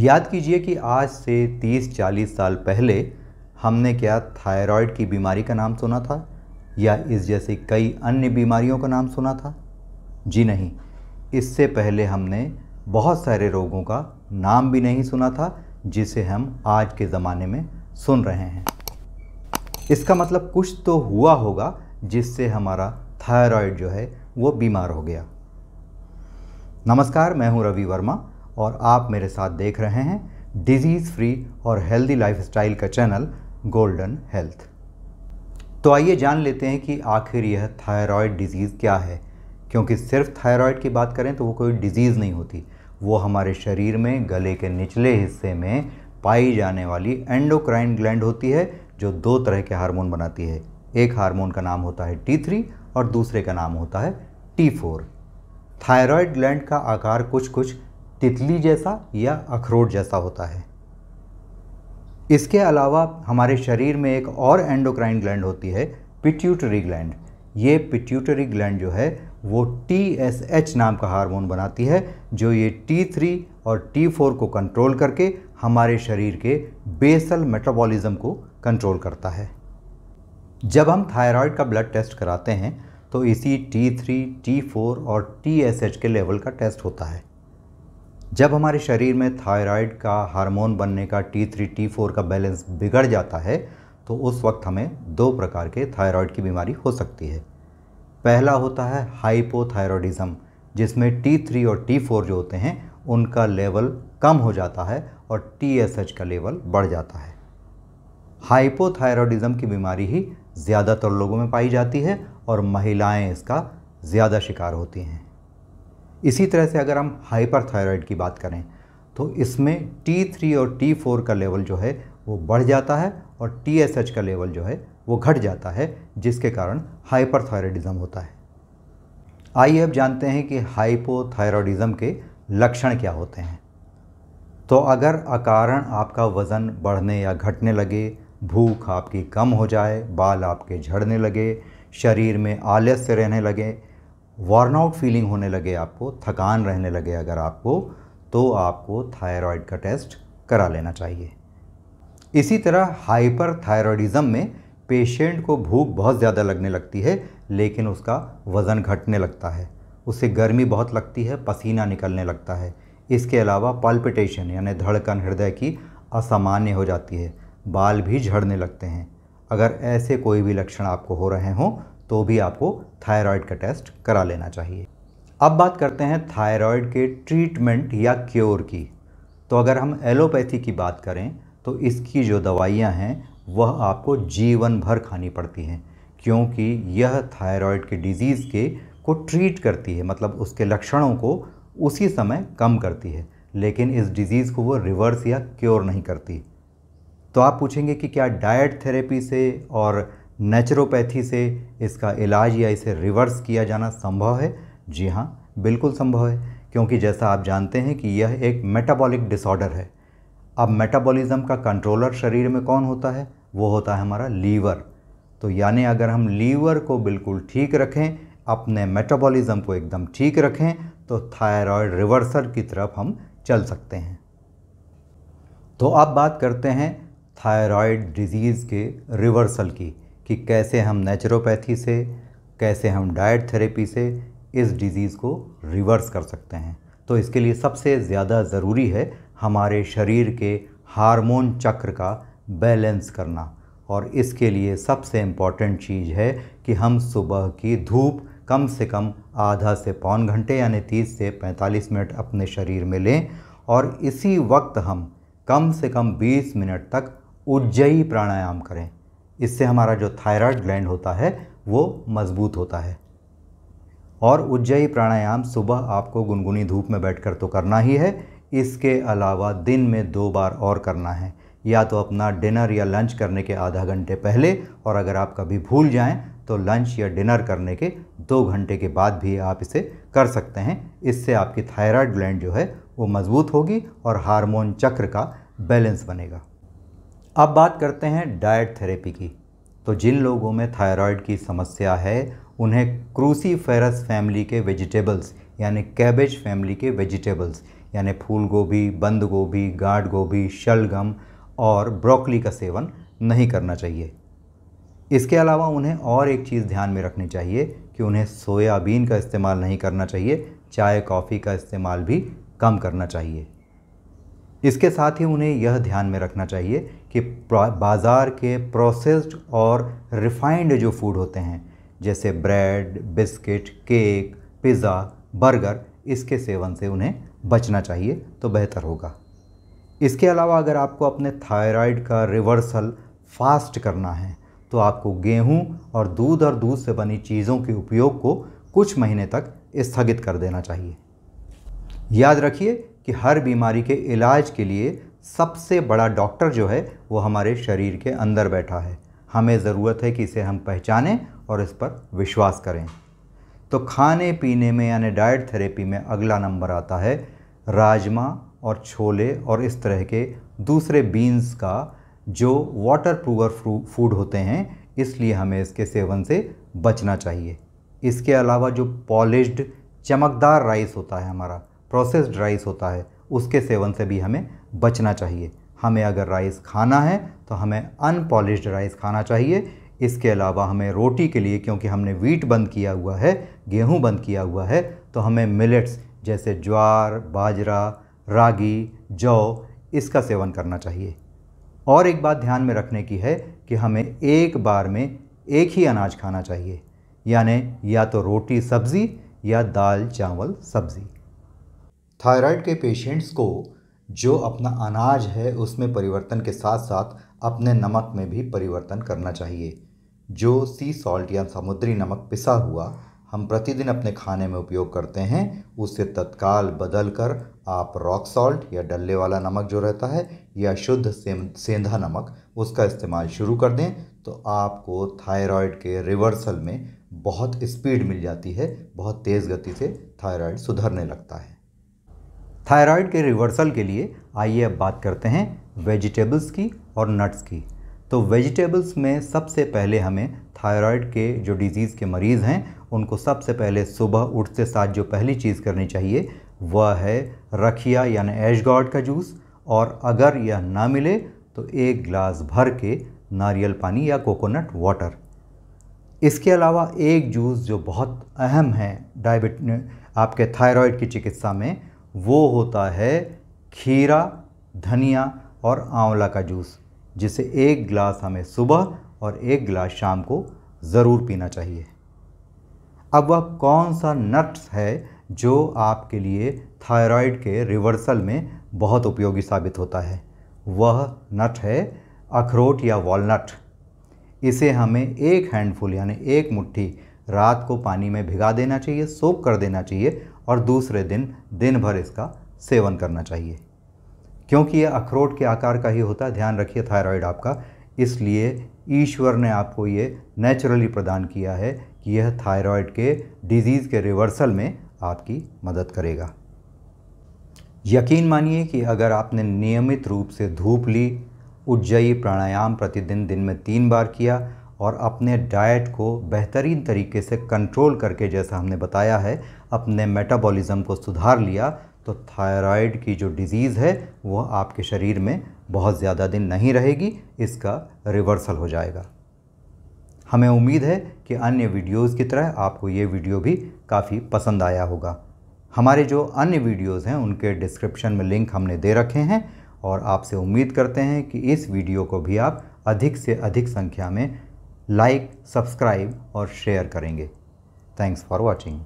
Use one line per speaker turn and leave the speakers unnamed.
याद कीजिए कि आज से 30-40 साल पहले हमने क्या थायराइड की बीमारी का नाम सुना था या इस जैसे कई अन्य बीमारियों का नाम सुना था जी नहीं इससे पहले हमने बहुत सारे रोगों का नाम भी नहीं सुना था जिसे हम आज के ज़माने में सुन रहे हैं इसका मतलब कुछ तो हुआ होगा जिससे हमारा थायराइड जो है वो बीमार हो गया नमस्कार मैं हूँ रवि वर्मा और आप मेरे साथ देख रहे हैं डिजीज़ फ्री और हेल्दी स्टाइल का चैनल गोल्डन हेल्थ तो आइए जान लेते हैं कि आखिर यह थायराइड डिजीज़ क्या है क्योंकि सिर्फ थायराइड की बात करें तो वो कोई डिजीज़ नहीं होती वो हमारे शरीर में गले के निचले हिस्से में पाई जाने वाली एंडोक्राइन ग्लैंड होती है जो दो तरह के हार्मोन बनाती है एक हार्मोन का नाम होता है टी और दूसरे का नाम होता है टी थायराइड ग्लैंड का आकार कुछ कुछ तितली जैसा या अखरोट जैसा होता है इसके अलावा हमारे शरीर में एक और एंडोक्राइन ग्लैंड होती है पिट्यूटरी ग्लैंड ये पिट्यूटरी ग्लैंड जो है वो टी एस एच नाम का हार्मोन बनाती है जो ये टी थ्री और टी फोर को कंट्रोल करके हमारे शरीर के बेसल मेटाबॉलिज्म को कंट्रोल करता है जब हम थायराइड का ब्लड टेस्ट कराते हैं तो इसी टी थ्री टी फोर और टी एस एच के लेवल का टेस्ट होता है जब हमारे शरीर में थायराइड का हार्मोन बनने का टी थ्री टी फोर का बैलेंस बिगड़ जाता है तो उस वक्त हमें दो प्रकार के थायराइड की बीमारी हो सकती है पहला होता है हाइपोथायरॉयडिज़म जिसमें टी थ्री और टी फोर जो होते हैं उनका लेवल कम हो जाता है और टी एस एच का लेवल बढ़ जाता है हाइपोथायरॉयडिज़म की बीमारी ही ज़्यादातर लोगों में पाई जाती है और महिलाएं इसका ज़्यादा शिकार होती हैं इसी तरह से अगर हम हाइपरथायराइड की बात करें तो इसमें T3 और T4 का लेवल जो है वो बढ़ जाता है और TSH का लेवल जो है वो घट जाता है जिसके कारण हाइपरथायरॉयडिज्म होता है आइए अब जानते हैं कि हाइपोथायरॉयडिज्म के लक्षण क्या होते हैं तो अगर अकारण आपका वज़न बढ़ने या घटने लगे भूख आपकी कम हो जाए बाल आपके झड़ने लगे शरीर में आलस्य रहने लगे वार्न आउट फीलिंग होने लगे आपको थकान रहने लगे अगर आपको तो आपको थायराइड का टेस्ट करा लेना चाहिए इसी तरह हाइपर थायरॉयडिज़म में पेशेंट को भूख बहुत ज़्यादा लगने लगती है लेकिन उसका वज़न घटने लगता है उससे गर्मी बहुत लगती है पसीना निकलने लगता है इसके अलावा पल्पिटेशन यानी धड़कन हृदय की असामान्य हो जाती है बाल भी झड़ने लगते हैं अगर ऐसे कोई भी लक्षण आपको हो रहे हों तो भी आपको थायराइड का टेस्ट करा लेना चाहिए अब बात करते हैं थायराइड के ट्रीटमेंट या क्योर की तो अगर हम एलोपैथी की बात करें तो इसकी जो दवाइयाँ हैं वह आपको जीवन भर खानी पड़ती हैं क्योंकि यह थायराइड के डिजीज़ के को ट्रीट करती है मतलब उसके लक्षणों को उसी समय कम करती है लेकिन इस डिज़ीज़ को वो रिवर्स या क्योर नहीं करती तो आप पूछेंगे कि क्या डाइट थेरेपी से और नेचुरोपैथी से इसका इलाज या इसे रिवर्स किया जाना संभव है जी हाँ बिल्कुल संभव है क्योंकि जैसा आप जानते हैं कि यह एक मेटाबॉलिक डिसऑर्डर है अब मेटाबॉलिज्म का कंट्रोलर शरीर में कौन होता है वो होता है हमारा लीवर तो यानी अगर हम लीवर को बिल्कुल ठीक रखें अपने मेटाबॉलिज्म को एकदम ठीक रखें तो थायराइड रिवर्सर की तरफ हम चल सकते हैं तो अब बात करते हैं थायराइड डिजीज़ के रिवर्सल की कि कैसे हम नेचुरोपैथी से कैसे हम डाइट थेरेपी से इस डिज़ीज़ को रिवर्स कर सकते हैं तो इसके लिए सबसे ज़्यादा ज़रूरी है हमारे शरीर के हार्मोन चक्र का बैलेंस करना और इसके लिए सबसे इम्पॉर्टेंट चीज़ है कि हम सुबह की धूप कम से कम आधा से पौन घंटे यानी तीस से पैंतालीस मिनट अपने शरीर में लें और इसी वक्त हम कम से कम बीस मिनट तक उज्जयी प्राणायाम करें इससे हमारा जो थायराइड ग्लैंड होता है वो मज़बूत होता है और उज्जयी प्राणायाम सुबह आपको गुनगुनी धूप में बैठकर तो करना ही है इसके अलावा दिन में दो बार और करना है या तो अपना डिनर या लंच करने के आधा घंटे पहले और अगर आप कभी भूल जाएं तो लंच या डिनर करने के दो घंटे के बाद भी आप इसे कर सकते हैं इससे आपकी थायराइड ग्लैंड जो है वो मज़बूत होगी और हार्मोन चक्र का बैलेंस बनेगा अब बात करते हैं डाइट थेरेपी की तो जिन लोगों में थायराइड की समस्या है उन्हें क्रूसी फेरस फैमिली के वेजिटेबल्स यानी कैबेज फैमिली के वेजिटेबल्स यानी फूल गोभी बंद गोभी गाढ़ गोभी शलगम और ब्रोकली का सेवन नहीं करना चाहिए इसके अलावा उन्हें और एक चीज़ ध्यान में रखनी चाहिए कि उन्हें सोयाबीन का इस्तेमाल नहीं करना चाहिए चाय कॉफ़ी का इस्तेमाल भी कम करना चाहिए इसके साथ ही उन्हें यह ध्यान में रखना चाहिए कि बाज़ार के प्रोसेस्ड और रिफाइंड जो फूड होते हैं जैसे bread biscuit cake pizza burger इसके सेवन से उन्हें बचना चाहिए तो बेहतर होगा इसके अलावा अगर आपको अपने थायराइड का रिवर्सल फास्ट करना है तो आपको गेहूं और दूध और दूध से बनी चीज़ों के उपयोग को कुछ महीने तक स्थगित कर देना चाहिए याद रखिए कि हर बीमारी के इलाज के लिए सबसे बड़ा डॉक्टर जो है वो हमारे शरीर के अंदर बैठा है हमें ज़रूरत है कि इसे हम पहचानें और इस पर विश्वास करें तो खाने पीने में यानी डाइट थेरेपी में अगला नंबर आता है राजमा और छोले और इस तरह के दूसरे बीन्स का जो वाटर प्रूवर फूड होते हैं इसलिए हमें इसके सेवन से बचना चाहिए इसके अलावा जो पॉलिश्ड चमकदार राइस होता है हमारा प्रोसेस्ड राइस होता है उसके सेवन से भी हमें बचना चाहिए हमें अगर राइस खाना है तो हमें अनपॉलिश्ड राइस खाना चाहिए इसके अलावा हमें रोटी के लिए क्योंकि हमने वीट बंद किया हुआ है गेहूं बंद किया हुआ है तो हमें मिलेट्स जैसे ज्वार बाजरा रागी जौ इसका सेवन करना चाहिए और एक बात ध्यान में रखने की है कि हमें एक बार में एक ही अनाज खाना चाहिए यानी या तो रोटी सब्ज़ी या दाल चावल सब्ज़ी थायराइड के पेशेंट्स को जो अपना अनाज है उसमें परिवर्तन के साथ साथ अपने नमक में भी परिवर्तन करना चाहिए जो सी सॉल्ट या समुद्री नमक पिसा हुआ हम प्रतिदिन अपने खाने में उपयोग करते हैं उससे तत्काल बदल कर आप रॉक सॉल्ट या डल्ले वाला नमक जो रहता है या शुद्ध सेंधा नमक उसका इस्तेमाल शुरू कर दें तो आपको थायराइड के रिवर्सल में बहुत स्पीड मिल जाती है बहुत तेज़ गति से थायराइड सुधरने लगता है थायराइड के रिवर्सल के लिए आइए अब बात करते हैं वेजिटेबल्स की और नट्स की तो वेजिटेबल्स में सबसे पहले हमें थायराइड के जो डिज़ीज़ के मरीज़ हैं उनको सबसे पहले सुबह उठते साथ जो पहली चीज़ करनी चाहिए वह है रखिया यानी ऐश गॉड का जूस और अगर यह ना मिले तो एक गिलास भर के नारियल पानी या कोकोनट वाटर इसके अलावा एक जूस जो बहुत अहम है डायबिट आपके थायराइड की चिकित्सा में वो होता है खीरा धनिया और आंवला का जूस जिसे एक गिलास हमें सुबह और एक गिलास शाम को ज़रूर पीना चाहिए अब वह कौन सा नट्स है जो आपके लिए थायराइड के रिवर्सल में बहुत उपयोगी साबित होता है वह नट है अखरोट या वॉलनट इसे हमें एक हैंडफुल यानी एक मुट्ठी रात को पानी में भिगा देना चाहिए सोप कर देना चाहिए और दूसरे दिन दिन भर इसका सेवन करना चाहिए क्योंकि यह अखरोट के आकार का ही होता है ध्यान रखिए थायराइड आपका इसलिए ईश्वर ने आपको ये नेचुरली प्रदान किया है कि यह थायराइड के डिजीज़ के रिवर्सल में आपकी मदद करेगा यकीन मानिए कि अगर आपने नियमित रूप से धूप ली उज्जयी प्राणायाम प्रतिदिन दिन में तीन बार किया और अपने डाइट को बेहतरीन तरीके से कंट्रोल करके जैसा हमने बताया है अपने मेटाबॉलिज़्म को सुधार लिया तो थायराइड की जो डिज़ीज़ है वह आपके शरीर में बहुत ज़्यादा दिन नहीं रहेगी इसका रिवर्सल हो जाएगा हमें उम्मीद है कि अन्य वीडियोस की तरह आपको ये वीडियो भी काफ़ी पसंद आया होगा हमारे जो अन्य वीडियोस हैं उनके डिस्क्रिप्शन में लिंक हमने दे रखे हैं और आपसे उम्मीद करते हैं कि इस वीडियो को भी आप अधिक से अधिक संख्या में लाइक सब्सक्राइब और शेयर करेंगे थैंक्स फॉर वॉचिंग